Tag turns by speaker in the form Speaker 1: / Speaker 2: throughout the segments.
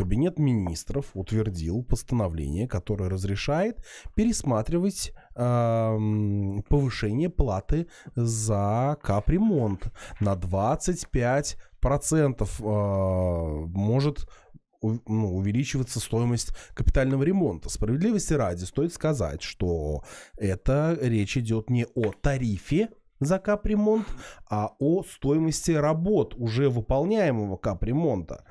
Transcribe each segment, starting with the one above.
Speaker 1: Кабинет министров утвердил постановление, которое разрешает пересматривать э, повышение платы за капремонт на 25 процентов э, может ну, увеличиваться стоимость капитального ремонта. Справедливости ради стоит сказать, что это речь идет не о тарифе за капремонт, а о стоимости работ уже выполняемого капремонта.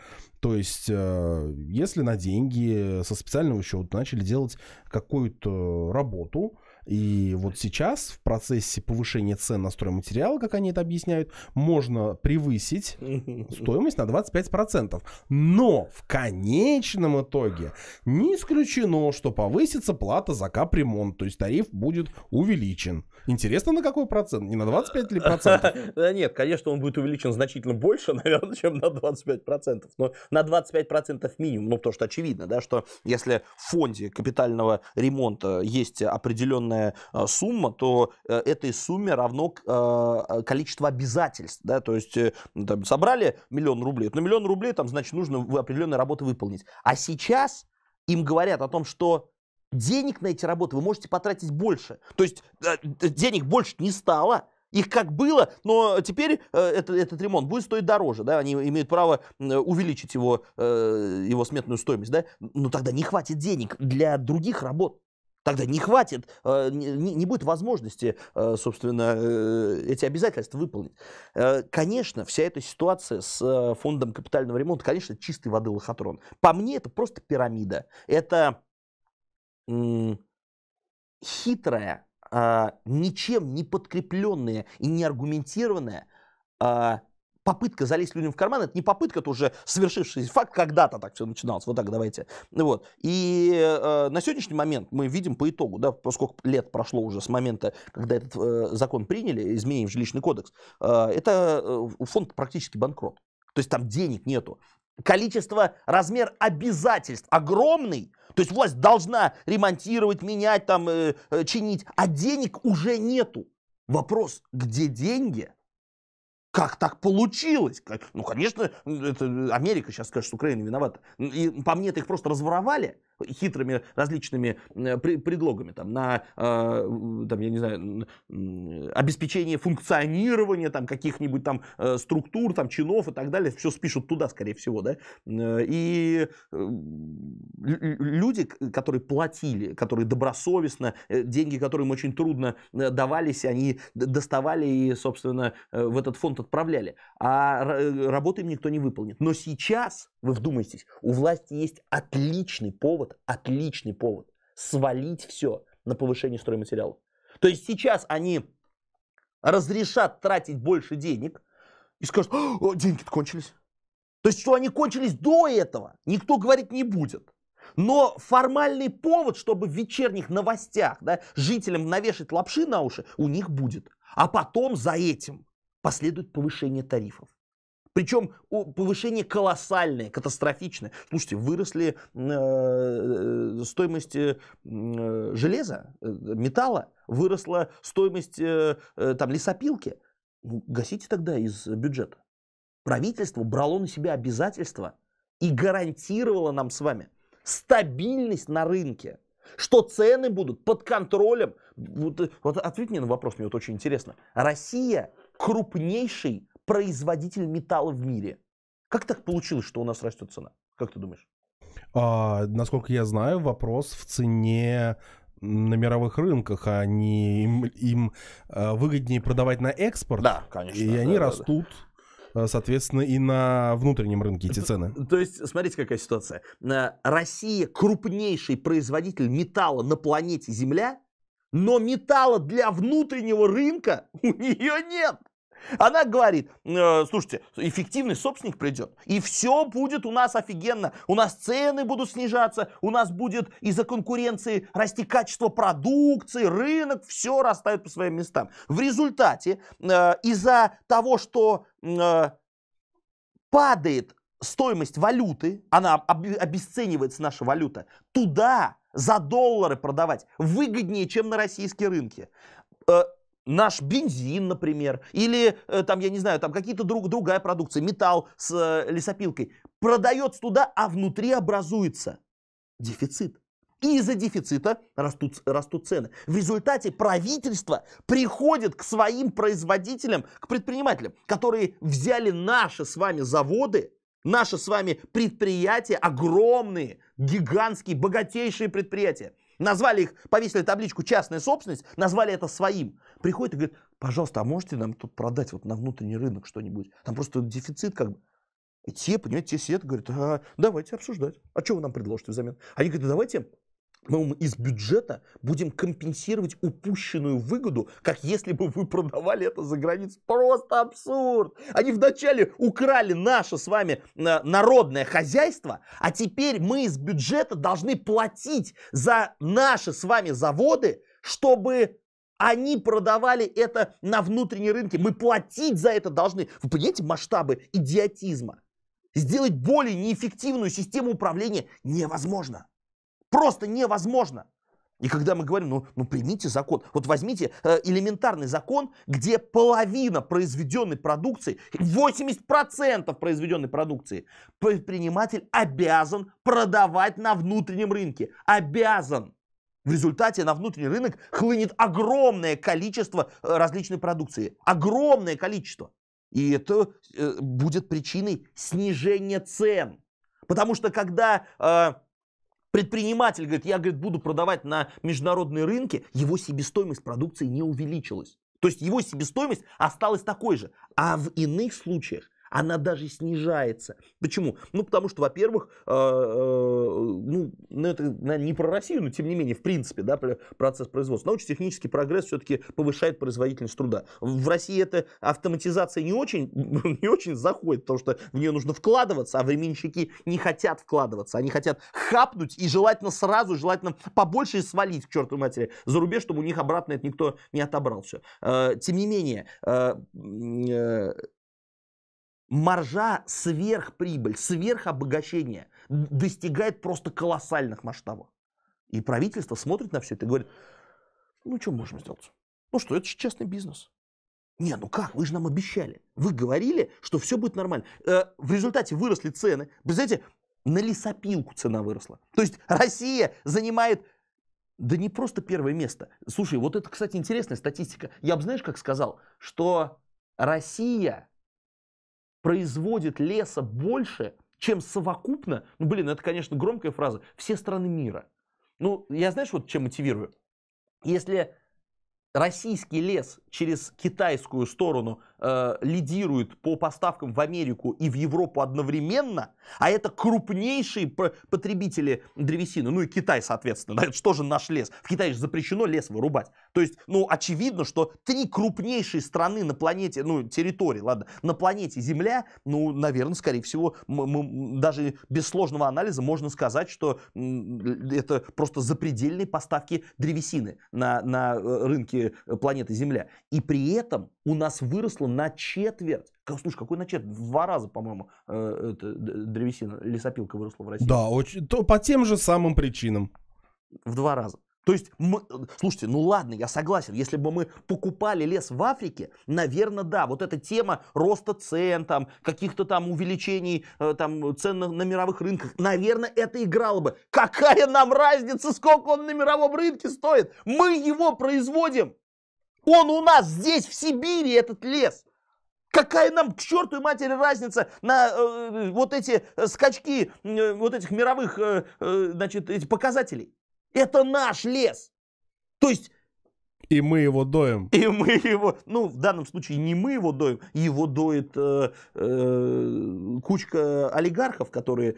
Speaker 1: То есть, э, если на деньги со специального счета начали делать какую-то работу, и вот сейчас в процессе повышения цен на стройматериалы, как они это объясняют, можно превысить стоимость на 25%. Но в конечном итоге не исключено, что повысится плата за капремонт, то есть тариф будет увеличен. Интересно, на какой процент? Не на 25 ли процентов?
Speaker 2: Да нет, конечно, он будет увеличен значительно больше, наверное, чем на 25 процентов. Но на 25 процентов минимум, ну, потому что очевидно, да, что если в фонде капитального ремонта есть определенная определенная а, сумма, то э, этой сумме равно а, количество обязательств. Да? То есть э, ну, там, собрали миллион рублей, на миллион рублей там, значит, нужно определенные работы выполнить. А сейчас им говорят о том, что денег на эти работы вы можете потратить больше. То есть э, денег больше не стало, их как было, но теперь э, этот, этот ремонт будет стоить дороже, да, они имеют право э, увеличить его, э, его сметную стоимость, да, но тогда не хватит денег для других работ. Тогда не хватит, э, не будет возможности, э, собственно, э, эти обязательства выполнить. Конечно, вся эта ситуация с фондом капитального ремонта, конечно, чистой воды лохотрон. По мне, это просто пирамида. Это хитрая, а, ничем не подкрепленная и не аргументированная а, попытка залезть людям в карман, это не попытка, это уже совершившийся факт, когда-то так все начиналось, вот так давайте. Ну вот. И э, на сегодняшний момент мы видим по итогу, да, поскольку лет прошло уже с момента, когда этот э, закон приняли, изменив жилищный кодекс, э, это э, фонд практически банкрот. То есть там денег нету. Количество, размер обязательств огромный. То есть власть должна ремонтировать, менять, там, э, э чинить, а денег уже нету. Вопрос, где деньги? Как так получилось? Ну, конечно, это э, Америка сейчас скажет, что Украина виновата. И по мне, это их просто разворовали хитрыми различными э, предлогами, там, на, э, там, я не знаю, обеспечение функционирования там каких-нибудь там э, структур, там, чинов и так далее, все спишут туда, скорее всего, да, и люди, которые платили, которые добросовестно, деньги, которые им очень трудно давались, они доставали и, собственно, в этот фонд отправляли, а работы им никто не выполнит. Но сейчас, вы вдумайтесь, у власти есть отличный повод повод, отличный повод свалить все на повышение стройматериалов. То есть сейчас они разрешат тратить больше денег и скажут, деньги-то кончились. То есть, что они кончились до этого, никто говорить не будет. Но формальный повод, чтобы в вечерних новостях да, жителям навешать лапши на уши, у них будет. А потом за этим последует повышение тарифов. Причем повышение колоссальное, катастрофичное. Слушайте, выросли э, э, э, стоимость э, э, железа, э, металла, выросла стоимость э, там, лесопилки. Ну, гасите тогда из бюджета. Правительство брало на себя обязательства и гарантировало нам с вами стабильность на рынке, что цены будут под контролем. Вот, вот ответь мне на вопрос, мне вот очень интересно. Россия крупнейший производитель металла в мире. Как так получилось, что у нас растет цена? Как ты думаешь?
Speaker 1: А, насколько я знаю, вопрос в цене на мировых рынках, а не им, им э, выгоднее продавать на экспорт. Да, конечно. И да, они да, растут. Да э, соответственно, и на внутреннем рынке эти цены.
Speaker 2: то есть, смотрите, какая ситуация. Э, Россия крупнейший производитель металла на планете Земля, но металла для внутреннего рынка у нее нет. Она говорит, «Э, слушайте, эффективный собственник придет, и все будет у нас офигенно. У нас цены будут снижаться, у нас будет из-за конкуренции расти качество продукции, рынок, все расставит по своим местам. В результате, э, из-за того, что э, падает стоимость валюты, она обесценивается, наша валюта, туда за доллары продавать выгоднее, чем на российские рынки наш бензин, например, или э, там, я не знаю, там какие-то друг, другая продукция, металл с э, лесопилкой, продается туда, а внутри образуется дефицит. И из-за дефицита растут, растут цены. В результате правительство приходит к своим производителям, к предпринимателям, которые взяли наши с вами заводы, Наши с вами предприятия огромные, гигантские, богатейшие предприятия. Назвали их, повесили табличку «частная собственность», назвали это своим. Приходит и говорит, пожалуйста, а можете нам тут продать вот на внутренний рынок что-нибудь? Там просто дефицит как бы. И те, понимаете, те сидят и говорят, а, давайте обсуждать. А что вы нам предложите взамен? Они говорят, да давайте мы из бюджета будем компенсировать упущенную выгоду, как если бы вы продавали это за границу. Просто абсурд! Они вначале украли наше с вами э, народное хозяйство, а теперь мы из бюджета должны платить за наши с вами заводы, чтобы они продавали это на внутренние рынки. Мы платить за это должны. Вы понимаете масштабы идиотизма? Сделать более неэффективную систему управления невозможно. Просто невозможно. И когда мы говорим, ну, ну примите закон, вот возьмите э, элементарный закон, где половина произведенной продукции, 80% произведенной продукции предприниматель обязан продавать на внутреннем рынке. Обязан. В результате на внутренний рынок хлынет огромное количество э, различной продукции. Огромное количество. И это э, будет причиной снижения цен. Потому что когда э, Предприниматель говорит, я говорит, буду продавать на международные рынки, его себестоимость продукции не увеличилась. То есть его себестоимость осталась такой же. А в иных случаях она даже снижается. Почему? Ну, потому что, во-первых, э, э, ну, ну, это не про Россию, но тем не менее, в принципе, да, процесс производства. Научно-технический прогресс все-таки повышает производительность труда. В России эта автоматизация не очень, не очень заходит, потому что в нее нужно вкладываться, а временщики не хотят вкладываться. Они хотят хапнуть и желательно сразу, желательно побольше и свалить к черту матери за рубеж, чтобы у них обратно это никто не отобрал все. Э, тем не менее, маржа сверхприбыль, сверхобогащение достигает просто колоссальных масштабов. И правительство смотрит на все это и говорит, ну что мы можем сделать? Ну что, это же честный бизнес. Не, ну как, вы же нам обещали. Вы говорили, что все будет нормально. Э, в результате выросли цены. Представляете, на лесопилку цена выросла. То есть Россия занимает да не просто первое место. Слушай, вот это, кстати, интересная статистика. Я бы, знаешь, как сказал, что Россия производит леса больше, чем совокупно, ну блин, это, конечно, громкая фраза, все страны мира. Ну, я знаешь, вот чем мотивирую? Если российский лес через китайскую сторону э, лидирует по поставкам в Америку и в Европу одновременно, а это крупнейшие потребители древесины, ну и Китай, соответственно, да, это что же наш лес? В Китае же запрещено лес вырубать. То есть, ну, очевидно, что три крупнейшие страны на планете, ну, территории, ладно, на планете Земля, ну, наверное, скорее всего, мы, мы, даже без сложного анализа можно сказать, что это просто запредельные поставки древесины на, на э, рынке планеты Земля. И при этом у нас выросло на четверть. Слушай, какой на четверть? В два раза, по-моему, э, древесина, лесопилка выросла в России. Да,
Speaker 1: очень, то по тем же самым причинам. В два раза. То есть, мы, слушайте, ну ладно,
Speaker 2: я согласен, если бы мы покупали лес в Африке, наверное, да, вот эта тема роста цен, там, каких-то там увеличений э, там, цен на, на мировых рынках, наверное, это играло бы. Какая нам разница, сколько он на мировом рынке стоит? Мы его производим! Он у нас здесь, в Сибири, этот лес. Какая нам к черту и матери разница на э, э вот эти э, скачки, э, вот этих мировых, э, э значит, этих показателей? Это наш лес. То есть и мы его доем. И мы его, ну, в данном случае не мы его доем, его доит э, э, кучка олигархов, которые,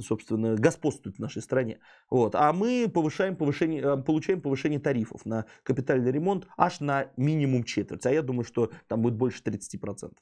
Speaker 2: собственно, господствуют в нашей стране. Вот. А мы повышаем повышение, э, получаем повышение тарифов на капитальный ремонт аж на минимум четверть. А я думаю, что там будет больше 30%.